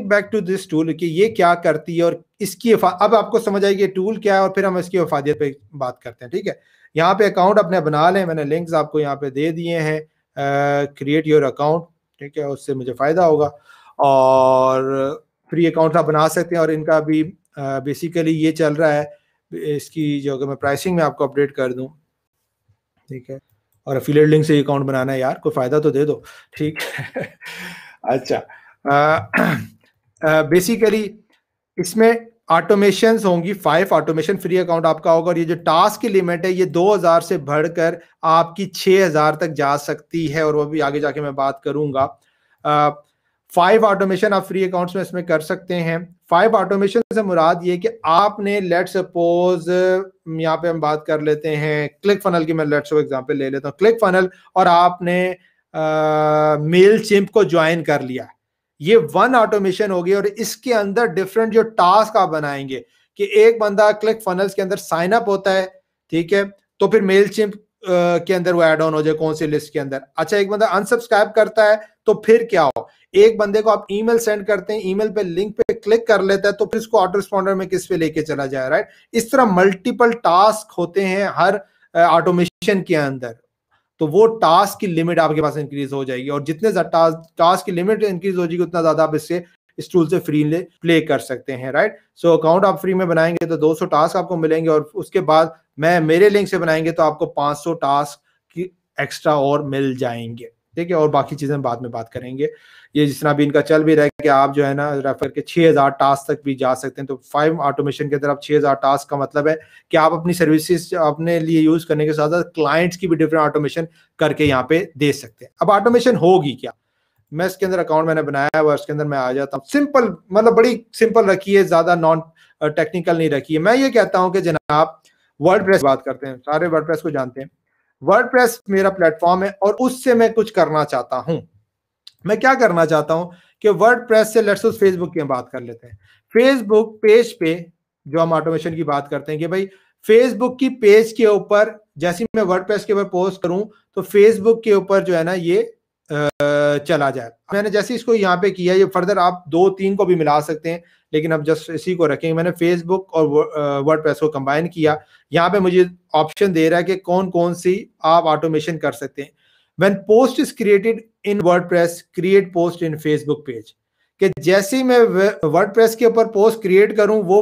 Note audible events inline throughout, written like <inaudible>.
back to this tool कि ये क्या करती है और इसकी अब आपको समझ आएगी टूल क्या है और फिर हम इसकी वफादियत पे बात करते हैं ठीक है यहाँ पे अकाउंट अपने बना लें मैंने लिंक्स आपको यहाँ पे दे दिए हैं क्रिएट योर अकाउंट ठीक है उससे मुझे फ़ायदा होगा और फ्री अकाउंट आप बना सकते हैं और इनका भी बेसिकली ये चल रहा है इसकी जो कि मैं प्राइसिंग में आपको अपडेट कर दूँ ठीक है और अफिलेट लिंक से अकाउंट बनाना है यार कोई फ़ायदा तो दे दो ठीक है <laughs> अच्छा बेसिकली इसमें ऑटोमेशन होंगी फाइव ऑटोमेशन फ्री अकाउंट आपका होगा और ये जो टास्क की लिमिट है ये 2000 से बढ़कर आपकी 6000 तक जा सकती है और वो भी आगे जाके मैं बात करूंगा फाइव ऑटोमेशन आप फ्री अकाउंट्स में इसमें कर सकते हैं फाइव ऑटोमेशन से मुराद ये कि आपने लेट सपोज यहाँ पे हम बात कर लेते हैं क्लिक फनल की मैं लेट एग्जाम्पल ले लेता हूँ क्लिक फनल और आपने मेल चिम्प को ज्वाइन कर लिया है ये वन ऑटोमेशन होगी और इसके अंदर डिफरेंट जो टास्क आप बनाएंगे कि एक बंदा क्लिक फनल्स के अंदर साइन अप होता है ठीक है तो फिर मेल चिप के अंदर वो एड ऑन हो जाए कौन सी लिस्ट के अंदर अच्छा एक बंदा अनसब्सक्राइब करता है तो फिर क्या हो एक बंदे को आप ईमेल सेंड करते हैं ईमेल पे लिंक पे क्लिक कर लेता है तो फिर इसको ऑटो रिस्पॉन्डर में किस पे लेके चला जाए राइट इस तरह मल्टीपल टास्क होते हैं हर ऑटोमेशन के अंदर तो वो टास्क की लिमिट आपके पास इंक्रीज हो जाएगी और जितने टास्क की लिमिट इंक्रीज हो जाएगी उतना ज्यादा आप इससे इस टूल से फ्री प्ले कर सकते हैं राइट सो अकाउंट आप फ्री में बनाएंगे तो 200 टास्क आपको मिलेंगे और उसके बाद मैं मेरे लिंक से बनाएंगे तो आपको 500 टास्क की एक्स्ट्रा और मिल जाएंगे ठीक है और बाकी चीजें बाद में बात करेंगे ये जिस तरह भी इनका चल भी रहा है कि आप जो है ना रेफर के 6000 टास्क तक भी जा सकते हैं तो फाइव ऑटोमेशन की तरफ 6000 टास्क का मतलब है कि आप अपनी सर्विसेज अपने लिए यूज करने के साथ साथ क्लाइंट्स की भी डिफरेंट ऑटोमेशन करके यहाँ पे दे सकते हैं अब ऑटोमेशन होगी क्या मैं इसके अंदर अकाउंट मैंने बनाया हुआ इसके अंदर मैं आ जाता हूँ सिंपल मतलब बड़ी सिंपल रखी है ज्यादा नॉन टेक्निकल नहीं रखी है मैं ये कहता हूँ कि जनाब वर्ड बात करते हैं सारे वर्ड को जानते हैं वर्ड मेरा प्लेटफॉर्म है और उससे मैं कुछ करना चाहता हूँ मैं क्या करना चाहता हूँ कि वर्ड प्रेस से लेट्स फेसबुक की हम बात कर लेते हैं फेसबुक पेज पे जो हम ऑटोमेशन की बात करते हैं कि भाई फेसबुक की पेज के ऊपर जैसे मैं वर्ड के ऊपर पोस्ट करूं तो फेसबुक के ऊपर जो है ना ये चला जाए मैंने जैसे इसको यहाँ पे किया ये फर्दर आप दो तीन को भी मिला सकते हैं लेकिन अब जस्ट इसी को रखेंगे मैंने फेसबुक और वर्ड प्रेस को कंबाइन किया यहाँ पे मुझे ऑप्शन दे रहा है कि कौन कौन सी आप ऑटोमेशन कर सकते हैं when post is created in wordpress create post in facebook page कि जैसे ही मैं वर्डप्रेस के ऊपर पोस्ट क्रिएट करूं वो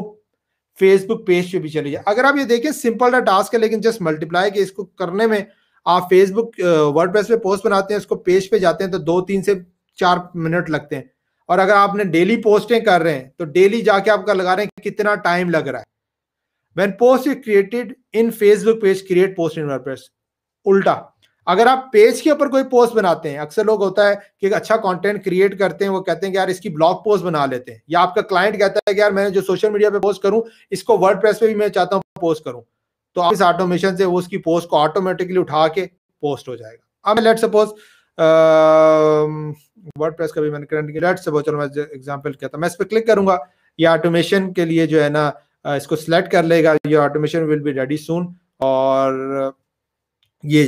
फेसबुक पेज पे भी चली जाए अगर आप ये देखें सिंपल सा टास्क है लेकिन जस्ट मल्टीप्लाई के इसको करने में आप फेसबुक वर्डप्रेस पे पोस्ट बनाते हैं इसको पेज पे जाते हैं तो दो तीन से चार मिनट लगते हैं और अगर आपने डेली पोस्टें कर रहे हैं तो डेली जाके आपका लगा रहे हैं कितना टाइम लग रहा है when post is created in Facebook page create post in WordPress उल्टा अगर आप पेज के ऊपर कोई पोस्ट बनाते हैं अक्सर लोग होता है कि अच्छा कंटेंट क्रिएट करते हैं वो कहते हैं कि यार इसकी ब्लॉग पोस्ट बना लेते हैं या आपका क्लाइंट कहता है कि यार मैं जो सोशल मीडिया पे पोस्ट करूं इसको वर्ड पे भी मैं चाहता हूँ पोस्ट करूं तो आप इस ऑटोमेशन से वो उसकी पोस्ट को ऑटोमेटिकली उठा के पोस्ट हो जाएगा अब लेट सपोज वर्ड प्रेस का भी मैंने करंट लेट सपोज चलो मैं एग्जाम्पल कहता मैं इस पर क्लिक करूंगा ये ऑटोमेशन के लिए जो है ना इसको सिलेक्ट कर लेगा ये automation will be ready soon और ये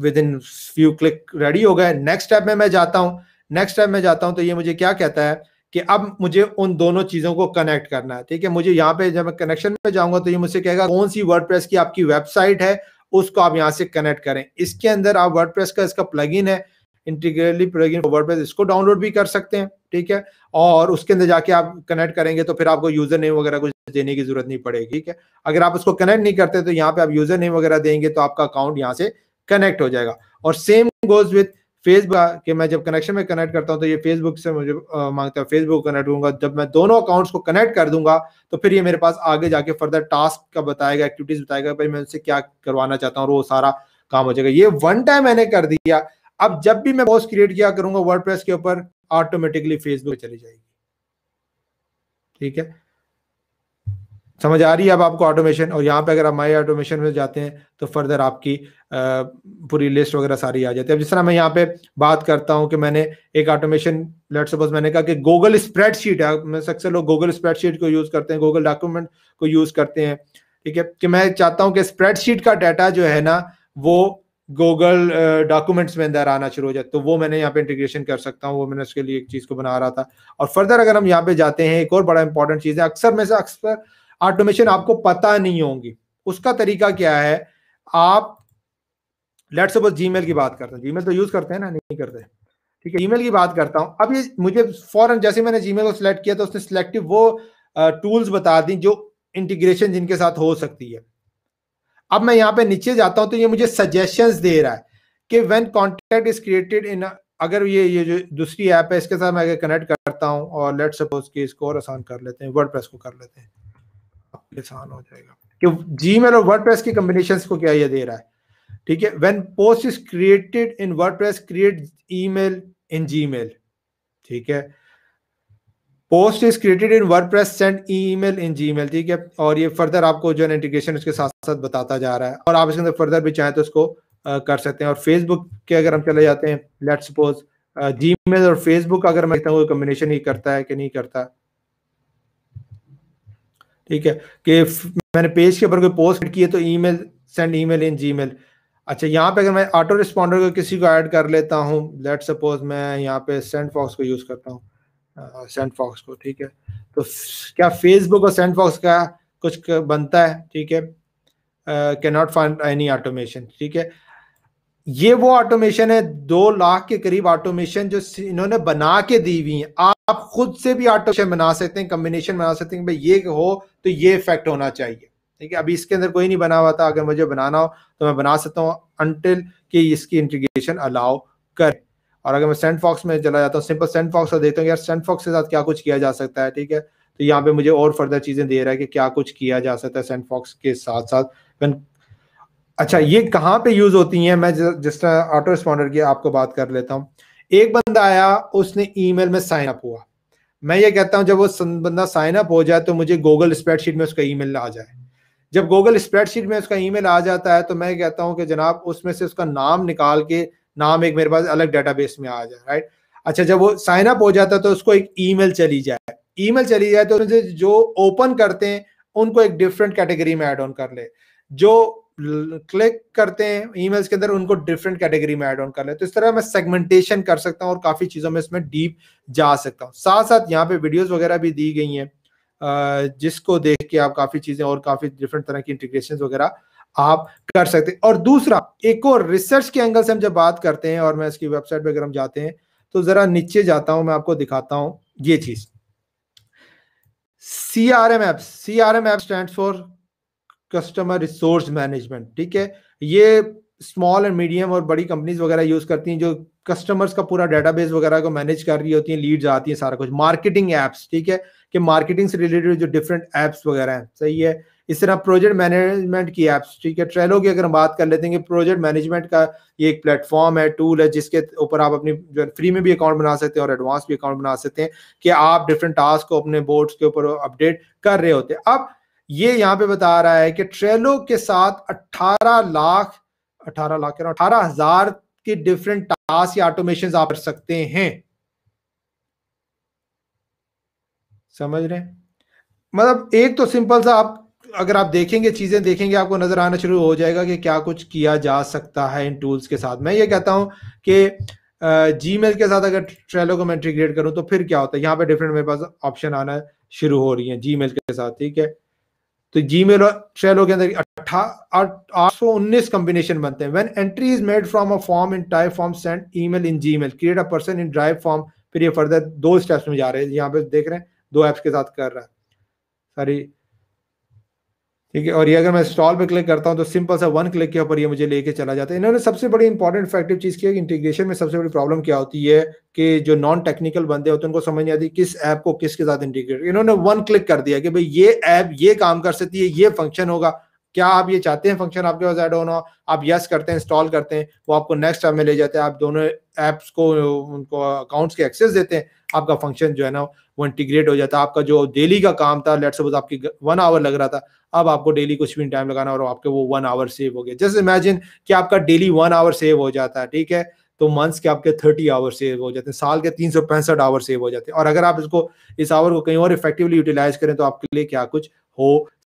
within few click ready हो गए नेक्स्ट स्टेप में मैं जाता हूँ नेक्स्ट स्टेप में जाता हूँ तो ये मुझे क्या कहता है कि अब मुझे उन दोनों चीज़ों को कनेक्ट करना है ठीक है मुझे यहाँ पे जब मैं कनेक्शन में जाऊंगा तो ये मुझसे कहेगा कौन सी वर्ड की आपकी वेबसाइट है उसको आप यहाँ से कनेक्ट करें इसके अंदर आप वर्ड का इसका प्लग है इंटीग्रेटली प्लग इन वर्ड इसको डाउनलोड भी कर सकते हैं ठीक है और उसके अंदर जाके आप कनेक्ट करेंगे तो फिर आपको यूजर नेम वगैरह कुछ देने की जरूरत नहीं पड़ेगी ठीक है अगर आप उसको कनेक्ट नहीं करते तो यहाँ पे आप यूजर नेम वगैरह देंगे तो आपका अकाउंट यहाँ से कनेक्ट हो जाएगा और सेम गोज विथ फेसबुक के मैं जब कनेक्शन में कनेक्ट करता हूँ तो ये फेसबुक से मुझे मांगता है फेसबुक कनेक्ट करूंगा जब मैं दोनों अकाउंट्स को कनेक्ट कर दूंगा तो फिर ये मेरे पास आगे जाके फर्दर टास्क का बताएगा एक्टिविटीज बताएगा भाई मैं उनसे क्या करवाना चाहता हूँ वो सारा काम हो जाएगा ये वन टाइम मैंने कर दिया अब जब भी मैं पोस्ट क्रिएट किया करूंगा वर्ड के ऊपर ऑटोमेटिकली फेसबुक चली जाएगी ठीक है समझ आ रही है अब आपको ऑटोमेशन और यहाँ पे अगर आप माई ऑटोमेशन में जाते हैं तो फर्दर आपकी पूरी लिस्ट वगैरह सारी आ जाती है अब जिस तरह मैं यहाँ पे बात करता हूँ कि मैंने एक ऑटोमेशन लेट सपोज मैंने कहा कि गूगल स्प्रेडशीट है सबसे लोग गूगल स्प्रेडशीट को यूज़ करते हैं गूगल डॉक्यूमेंट को यूज़ करते हैं ठीक है कि मैं चाहता हूँ कि स्प्रेडशीट का डाटा जो है ना वो गूगल डॉक्यूमेंट्स में अंदर आना शुरू हो जाए तो वो मैंने यहाँ पे इंटीग्रेशन कर सकता हूँ वो मैंने उसके लिए एक चीज़ को बना रहा था और फर्दर अगर हम यहाँ पे जाते हैं एक और बड़ा इंपॉर्टेंट चीज़ है अक्सर में से अक्सर ऑटोमेशन आपको पता नहीं होंगी उसका तरीका क्या है आप लेट सपोज जीमेल की बात करते हैं जीमेल तो यूज करते हैं ना नहीं करते ठीक है जीमेल की बात करता हूं अब ये मुझे फॉरन जैसे मैंने जीमेल को सिलेक्ट किया तो उसने सिलेक्टिव वो टूल्स बता दी जो इंटीग्रेशन जिनके साथ हो सकती है अब मैं यहाँ पे नीचे जाता हूँ तो ये मुझे सजेशंस दे रहा है कि when contact is created in अगर ये ये जो दूसरी ऐप है इसके साथ मैं अगर कनेक्ट करता हूँ और लेट सपोज कि इसको और आसान कर लेते हैं वर्ड को कर लेते हैं आसान हो जाएगा कि जी मेल और वर्डप्रेस की कम्बिनेशन को क्या यह दे रहा है ठीक है when post is created in WordPress create email in Gmail ठीक है post is created in WordPress send email in Gmail ठीक है और ये फर्दर आपको जो है इंटीग्रेशन उसके साथ साथ बताता जा रहा है और आप इसके अंदर फर्दर भी चाहें तो उसको आ, कर सकते हैं और फेसबुक के अगर हम चले जाते हैं लेट सपोज जी मेल और फेसबुक अगर मैं कहता हूँ कम्बिनेशन ही करता है कि नहीं करता ठीक है कि मैंने पेज के ऊपर कोई पोस्ट की है तो email send email in Gmail अच्छा यहाँ पे अगर मैं ऑटो रिस्पॉन्डर को किसी को ऐड कर लेता हूँ लेट सपोज मैं यहाँ पे सेंड फॉक्स को यूज़ करता हूँ सेंड फॉक्स को ठीक है तो क्या फेसबुक और सेंड फॉक्स का कुछ बनता है ठीक है can not find any automation ठीक है ये वो ऑटोमेशन है दो लाख के करीब ऑटोमेशन जो इन्होंने बना के दी हुई है आप खुद से भी ऑटोमेशन बना सकते हैं कम्बिनेशन बना सकते हैं भाई ये हो तो ये इफेक्ट होना चाहिए ठीक है अभी इसके अंदर कोई नहीं बना हुआ था अगर मुझे बनाना हो तो मैं बना सकता हूँ अनटिल कि इसकी इंटीग्रेशन अलाउ कर और अगर मैं सेंट फॉक्स में चला जाता हूँ सिंपल सेंट फॉक्स देखता हूँ यार सेंट फॉक्स के साथ क्या कुछ किया जा सकता है ठीक है तो यहाँ पे मुझे और फर्दर चीज़ें दे रहा है कि क्या कुछ किया जा सकता है सेंट फॉक्स के साथ साथ अच्छा ये कहाँ पे यूज होती हैं मैं जिस तरह ऑटो रिस्पॉन्डर की आपको बात कर लेता हूँ एक बंदा आया उसने ईमेल में साइन अप हुआ मैं ये कहता हूँ जब वो बंदा साइन अप हो जाए तो मुझे गूगल स्प्रेडशीट में उसका ईमेल आ जाए जब गूगल स्प्रेडशीट में उसका ईमेल आ जाता है तो मैं कहता हूँ कि जनाब उसमें से उसका नाम निकाल के नाम एक मेरे पास अलग डेटाबेस में आ जाए राइट अच्छा जब वो साइन अप हो जाता है तो उसको एक ईमेल चली जाए ईमेल चली जाए तो जो ओपन करते हैं उनको एक डिफरेंट कैटेगरी में एड ऑन कर ले जो क्लिक करते हैं ईमेल्स के अंदर उनको डिफरेंट कैटेगरी में ऐड ऑन कर ले तो इस तरह मैं सेगमेंटेशन कर सकता हूँ और काफ़ी चीज़ों में इसमें डीप जा सकता हूँ साथ साथ यहाँ पे वीडियोस वगैरह भी दी गई हैं जिसको देख के आप काफ़ी चीज़ें और काफ़ी डिफरेंट तरह की इंटीग्रेशन वगैरह आप कर सकते हैं और दूसरा एक और रिसर्च के एंगल से हम जब बात करते हैं और मैं इसकी वेबसाइट पर अगर हम जाते हैं तो ज़रा नीचे जाता हूँ मैं आपको दिखाता हूँ ये चीज़ C R M app C R M app stand for customer resource management ठीक है ये स्मॉल एंड मीडियम और बड़ी कंपनीज वगैरह यूज करती हैं जो कस्टमर्स का पूरा डेटाबेस वगैरह को मैनेज कर रही होती हैं लीड्स आती हैं सारा कुछ मार्केटिंग एप्स ठीक है कि मार्केटिंग से रिलेटेड जो डिफरेंट एप्स वगैरह हैं सही है इस तरह प्रोजेक्ट मैनेजमेंट की एप्स ठीक है ट्रेलो की अगर हम बात कर लेते हैं कि प्रोजेक्ट मैनेजमेंट का ये एक प्लेटफॉर्म है टूल है जिसके ऊपर आप अपनी जो फ्री में भी अकाउंट बना सकते हैं और एडवांस भी अकाउंट बना सकते हैं कि आप डिफरेंट टास्क को अपने बोर्ड्स के ऊपर अपडेट कर रहे होते हैं अब ये यहाँ पे बता रहा है कि ट्रेलो के साथ 18 लाख 18 लाख अठारह हजार के डिफरेंट टास्क या ऑटोमेशन आप कर सकते हैं समझ रहे हैं मतलब एक तो सिंपल सा आप अगर आप देखेंगे चीज़ें देखेंगे आपको नज़र आना शुरू हो जाएगा कि क्या कुछ किया जा सकता है इन टूल्स के साथ मैं ये कहता हूं कि जी मेल के साथ अगर ट्रेलो को मैं इंटीग्रेट करूं तो फिर क्या होता है यहाँ पे डिफरेंट मेरे पास ऑप्शन आना शुरू हो रही है जी मेल के साथ ठीक है तो जी मेल और शेलो के अंदर आठ सौ उन्नीस कम्बिनेशन बनते हैं when entry is made from a form in type form send email in Gmail create a person in drive form फिर ये फर्दर दो स्टेप्स में जा रहे हैं यहाँ पे देख रहे हैं दो एप्स के साथ कर रहा है सॉरी ठीक है और ये अगर मैं स्टॉल पे क्लिक करता हूँ तो सिंपल सा वन क्लिक के ऊपर ये मुझे लेके चला जाता है इन्होंने सबसे बड़ी इंपॉर्टेंट इफेक्टिव चीज़ किया कि इंटीग्रेशन में सबसे बड़ी प्रॉब्लम क्या होती है कि जो नॉन टेक्निकल बंदे होते हैं उनको समझ नहीं आती किस ऐप को किसके साथ इंटीग्रेट इन्होंने वन क्लिक कर दिया कि भाई ये ऐप ये काम कर सकती है ये फंक्शन होगा क्या आप ये चाहते हैं फंक्शन आपके पास ऐड होना आप यस करते हैं इंस्टॉल करते हैं वो आपको नेक्स्ट ऐप में ले जाते हैं आप दोनों ऐप्स को उनको अकाउंट्स के एक्सेस देते हैं आपका फंक्शन जो है ना वो इंटीग्रेट हो जाता है आपका जो डेली का काम था लेट सपोज आपकी वन आवर लग रहा था अब आपको डेली कुछ भी टाइम लगाना और आपके वो वन आवर सेव हो गया जस्ट इमेजिन कि आपका डेली वन आवर सेव हो जाता है ठीक है तो मंथ्स के आपके थर्टी आवर सेव हो जाते हैं साल के तीन सौ पैंसठ आवर सेव हो जाते हैं और अगर आप इसको इस आवर को कहीं और इफेक्टिवली यूटिलाइज करें तो आपके लिए क्या कुछ हो